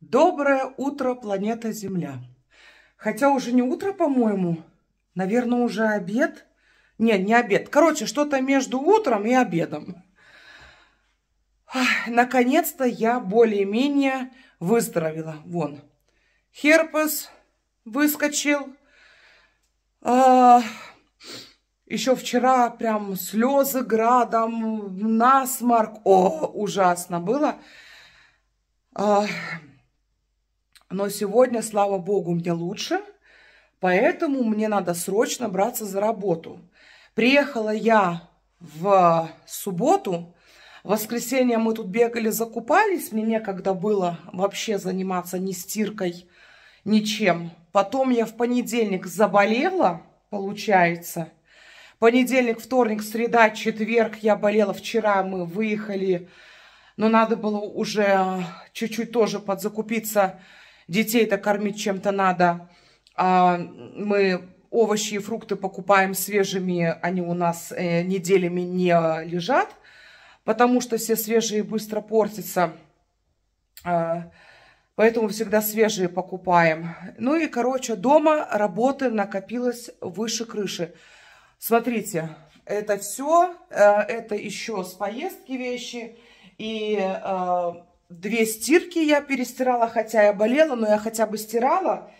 Доброе утро, планета Земля. Хотя уже не утро, по-моему. Наверное, уже обед. Нет, не обед. Короче, что-то между утром и обедом. Наконец-то я более-менее выздоровела. Вон. Херпес выскочил. А, еще вчера прям слезы градом, насморк. О, ужасно было. А, но сегодня, слава богу, мне лучше, поэтому мне надо срочно браться за работу. Приехала я в субботу, в воскресенье мы тут бегали, закупались, мне некогда было вообще заниматься ни стиркой, ничем. Потом я в понедельник заболела, получается. Понедельник, вторник, среда, четверг я болела. Вчера мы выехали, но надо было уже чуть-чуть тоже подзакупиться детей-то кормить чем-то надо. А мы овощи и фрукты покупаем свежими, они у нас э, неделями не лежат, потому что все свежие быстро портятся. А, поэтому всегда свежие покупаем. Ну и, короче, дома работы накопилось выше крыши. Смотрите, это все, э, это еще с поездки вещи. И э, две стирки я перестирала, хотя я болела, но я хотя бы стирала.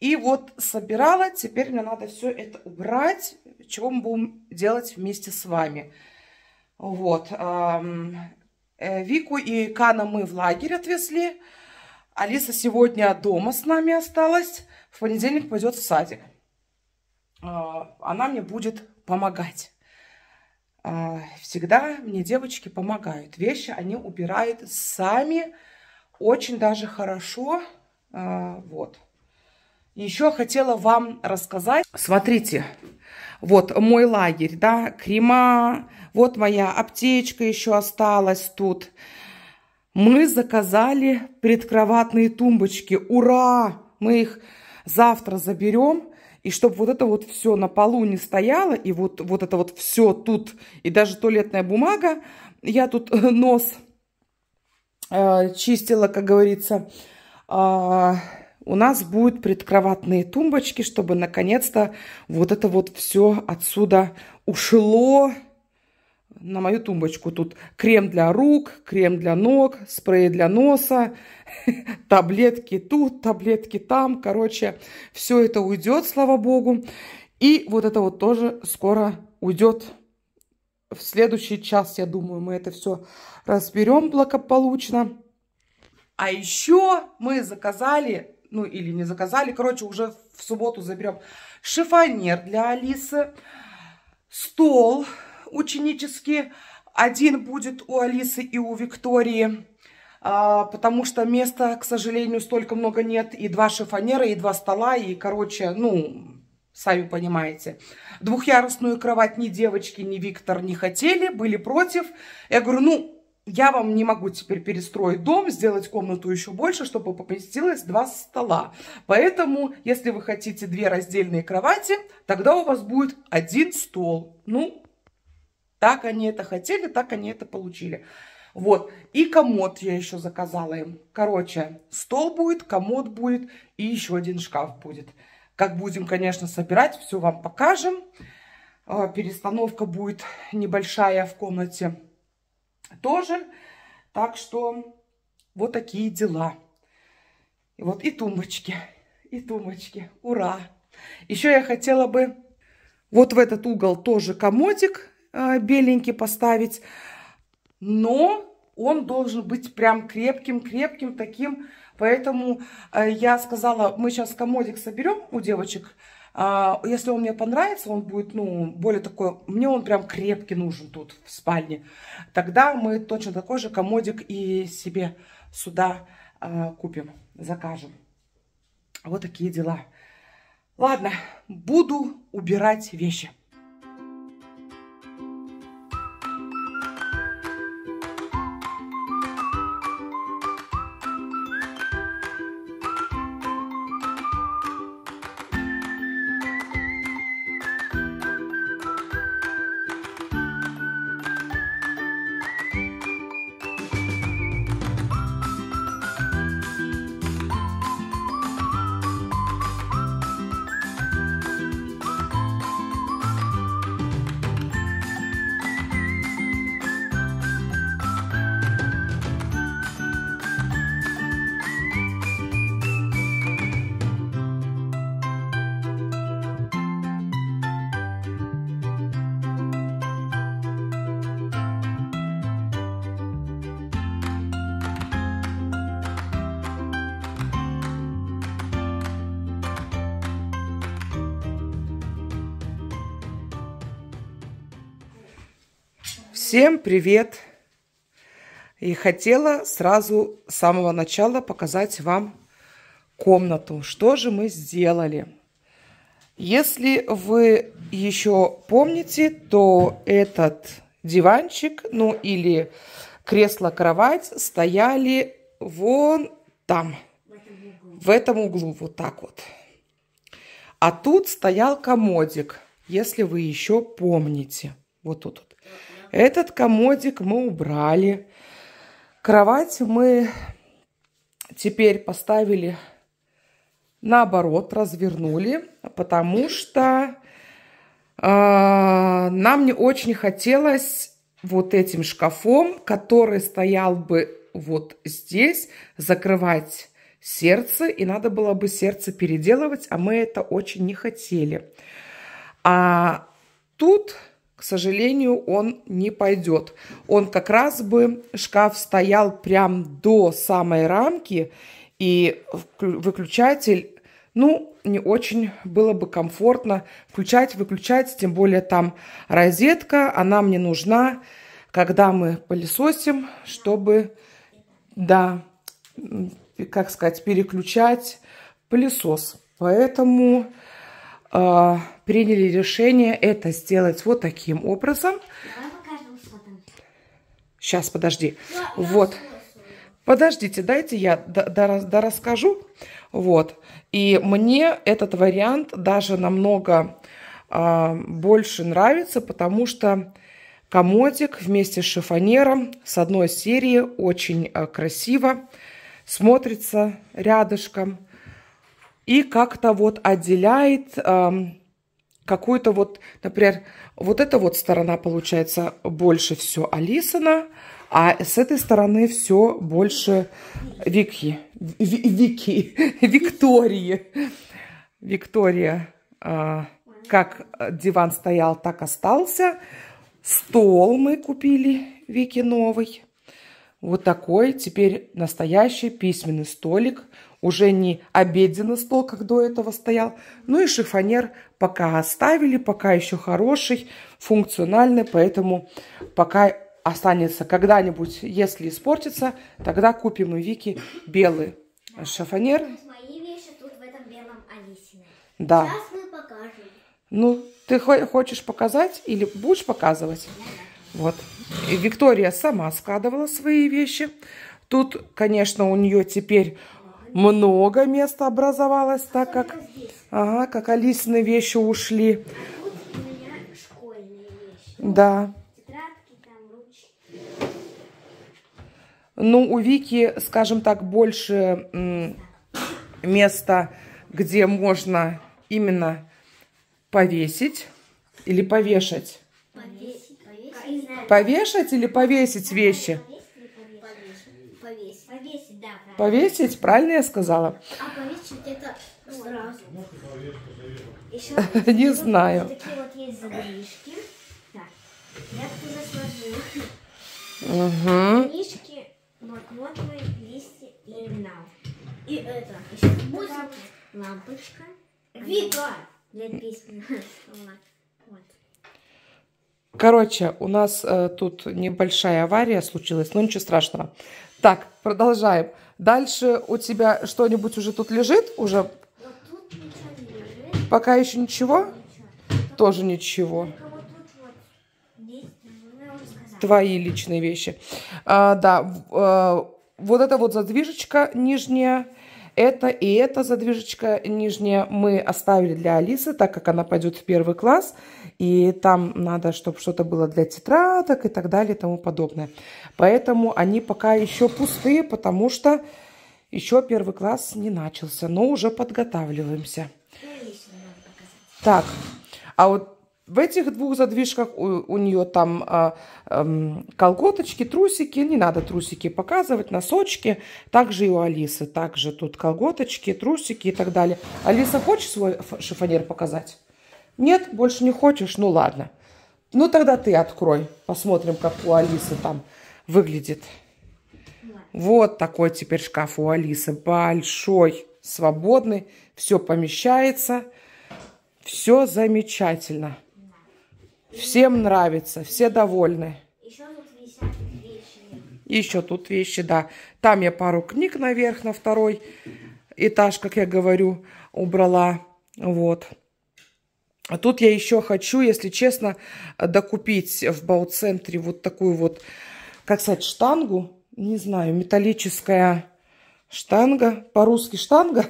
И вот собирала, теперь мне надо все это убрать, чего мы будем делать вместе с вами. Вот. Э, Вику и Кана мы в лагерь отвезли. Алиса сегодня дома с нами осталась. В понедельник пойдет в садик. А, она мне будет помогать. А, всегда мне девочки помогают. Вещи они убирают сами, очень даже хорошо. А, вот. Еще хотела вам рассказать. Смотрите, вот мой лагерь, да, крема, вот моя аптечка еще осталась тут. Мы заказали предкроватные тумбочки. Ура! Мы их завтра заберем и чтобы вот это вот все на полу не стояло, и вот, вот это вот все тут, и даже туалетная бумага, я тут э, нос э, чистила, как говорится, э, у нас будут предкроватные тумбочки, чтобы наконец-то вот это вот все отсюда ушло, на мою тумбочку. Тут крем для рук, крем для ног, спрей для носа, таблетки тут, таблетки там. Короче, все это уйдет, слава богу. И вот это вот тоже скоро уйдет. В следующий час, я думаю, мы это все разберем благополучно. А еще мы заказали, ну или не заказали, короче, уже в субботу заберем шифонер для Алисы, стол Ученические Один будет у Алисы и у Виктории, а, потому что места, к сожалению, столько много нет. И два шифонера, и два стола, и, короче, ну, сами понимаете. Двухъярусную кровать ни девочки, ни Виктор не хотели, были против. Я говорю, ну, я вам не могу теперь перестроить дом, сделать комнату еще больше, чтобы поместилось два стола. Поэтому, если вы хотите две раздельные кровати, тогда у вас будет один стол. Ну, так они это хотели, так они это получили. Вот, и комод я еще заказала им. Короче, стол будет, комод будет и еще один шкаф будет. Как будем, конечно, собирать, все вам покажем. А, перестановка будет небольшая в комнате тоже. Так что вот такие дела. вот и тумбочки, и тумбочки. Ура! Еще я хотела бы вот в этот угол тоже комодик Э, беленький поставить. Но он должен быть прям крепким-крепким таким. Поэтому э, я сказала, мы сейчас комодик соберем у девочек. А, если он мне понравится, он будет, ну, более такой... Мне он прям крепкий нужен тут, в спальне. Тогда мы точно такой же комодик и себе сюда э, купим, закажем. Вот такие дела. Ладно, буду убирать вещи. Всем привет! И хотела сразу с самого начала показать вам комнату. Что же мы сделали? Если вы еще помните, то этот диванчик, ну или кресло-кровать стояли вон там, в этом углу, вот так вот. А тут стоял комодик, если вы еще помните. Вот тут вот. Этот комодик мы убрали. Кровать мы теперь поставили наоборот, развернули, потому что э, нам не очень хотелось вот этим шкафом, который стоял бы вот здесь, закрывать сердце, и надо было бы сердце переделывать, а мы это очень не хотели. А тут к сожалению, он не пойдет. Он как раз бы, шкаф стоял прям до самой рамки, и выключатель, ну, не очень было бы комфортно включать, выключать, тем более там розетка, она мне нужна, когда мы пылесосим, чтобы, да, как сказать, переключать пылесос. Поэтому... Э, приняли решение это сделать вот таким образом. Сейчас, подожди. Вот. Подождите, дайте я дорасскажу. Вот. И мне этот вариант даже намного э, больше нравится, потому что комодик вместе с шифонером с одной серии очень э, красиво смотрится рядышком и как-то вот отделяет э, какую-то вот, например, вот эта вот сторона получается больше все Алисона, а с этой стороны все больше Вики, Вики, Виктории. Виктория, а, как диван стоял, так остался. Стол мы купили Вики новый вот такой теперь настоящий письменный столик, уже не обеденный стол, как до этого стоял. Ну и шифонер пока оставили, пока еще хороший, функциональный, поэтому пока останется когда-нибудь, если испортится, тогда купим у Вики белый да. шифонер. Мои вещи тут в этом белом Алисине. Да. Сейчас мы покажем. Ну, ты хочешь показать или будешь показывать? Вот. И Виктория сама складывала свои вещи. Тут, конечно, у нее теперь много места образовалось, так как, ага, как Алисины вещи ушли. А да. Ну, у Вики, скажем так, больше места, где можно именно повесить или повешать. Повесить. Повешать или повесить вещи? Повесить. да, повесить, правильно я сказала? А повесить это сразу. Не знаю. Такие вот есть задвижки. Так, я Угу. Книжки, блокнотные листья и оригинал. И это, еще музыка, лампочка. Вика! Для песни. Короче, у нас э, тут небольшая авария случилась, но ничего страшного. Так, продолжаем. Дальше у тебя что-нибудь уже тут лежит? Уже вот тут лежит. пока еще ничего? ничего. Тоже ничего. Ну, Твои личные вещи. А, да, а, вот эта вот задвижечка нижняя это и эта задвижечка нижняя мы оставили для Алисы, так как она пойдет в первый класс, и там надо, чтобы что-то было для тетрадок и так далее и тому подобное. Поэтому они пока еще пустые, потому что еще первый класс не начался, но уже подготавливаемся. Так, а вот в этих двух задвижках у, у нее там а, а, колготочки, трусики, не надо трусики показывать, носочки. Также и у Алисы, также тут колготочки, трусики и так далее. Алиса, хочешь свой шифонер показать? Нет, больше не хочешь? Ну ладно. Ну тогда ты открой, посмотрим, как у Алисы там выглядит. Вот такой теперь шкаф у Алисы, большой, свободный, все помещается, все замечательно. Всем нравится, все довольны. Еще тут вещи. вещи, да. Там я пару книг наверх, на второй этаж, как я говорю, убрала. Вот. А тут я еще хочу, если честно, докупить в бау-центре вот такую вот, как сказать, штангу. Не знаю, металлическая штанга, по-русски штанга.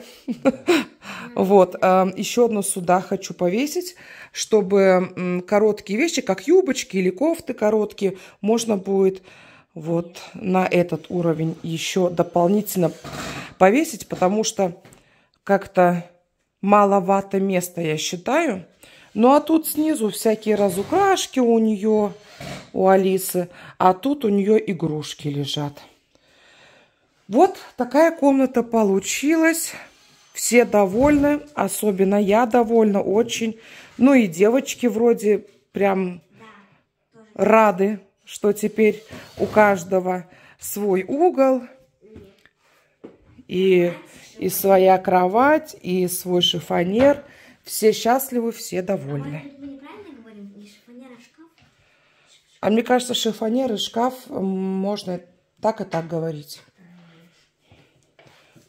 Вот, а, еще одно сюда хочу повесить, чтобы короткие вещи, как юбочки или кофты короткие, можно будет вот на этот уровень еще дополнительно повесить, потому что как-то маловато места, я считаю. Ну, а тут снизу всякие разукрашки у нее, у Алисы, а тут у нее игрушки лежат. Вот такая комната получилась. Все довольны, особенно я довольна очень. Ну и девочки вроде прям рады, что теперь у каждого свой угол. И, и своя кровать, и свой шифонер. Все счастливы, все довольны. А, а, а мне кажется, шифонер и шкаф можно так и так говорить.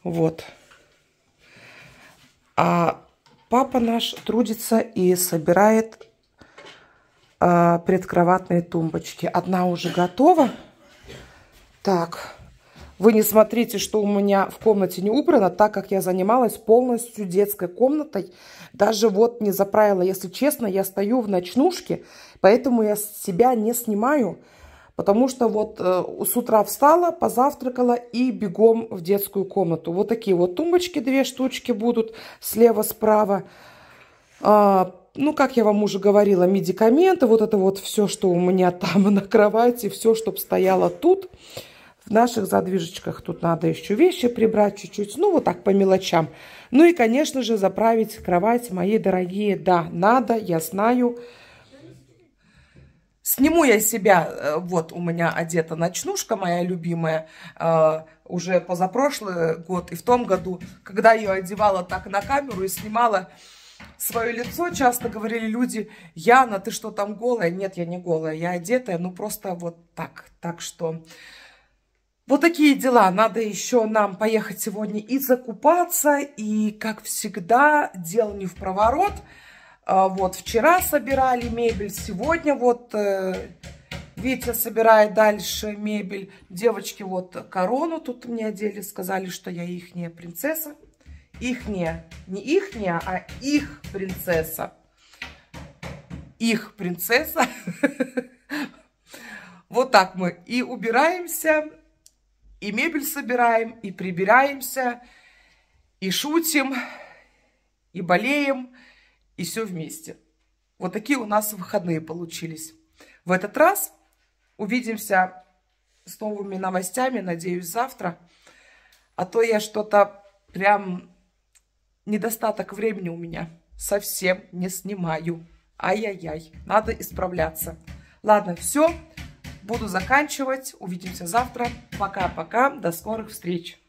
Вот. А папа наш трудится и собирает э, предкроватные тумбочки. Одна уже готова. Так, вы не смотрите, что у меня в комнате не убрано, так как я занималась полностью детской комнатой. Даже вот не заправила, если честно, я стою в ночнушке, поэтому я себя не снимаю. Потому что вот э, с утра встала, позавтракала и бегом в детскую комнату. Вот такие вот тумбочки, две штучки будут слева-справа. А, ну, как я вам уже говорила, медикаменты, вот это вот все, что у меня там на кровати, все, чтобы стояло тут. В наших задвижечках тут надо еще вещи прибрать чуть-чуть, ну, вот так по мелочам. Ну и, конечно же, заправить кровать, мои дорогие, да, надо, я знаю, я знаю. Сниму я себя, э, вот у меня одета ночнушка моя любимая, э, уже позапрошлый год и в том году, когда ее одевала так на камеру и снимала свое лицо, часто говорили люди, Яна, ты что там голая? Нет, я не голая, я одетая, ну просто вот так, так что... Вот такие дела. Надо еще нам поехать сегодня и закупаться, и, как всегда, дел не в проворот – а, вот, вчера собирали мебель, сегодня вот э, Витя собирает дальше мебель. Девочки вот корону тут мне одели, сказали, что я ихняя принцесса. Ихняя, не ихняя, а их принцесса. Их принцесса. Вот так мы и убираемся, и мебель собираем, и прибираемся, и шутим, и болеем, и все вместе. Вот такие у нас выходные получились. В этот раз увидимся с новыми новостями, надеюсь, завтра. А то я что-то прям недостаток времени у меня. Совсем не снимаю. Ай-яй-яй, надо исправляться. Ладно, все, буду заканчивать. Увидимся завтра. Пока-пока, до скорых встреч.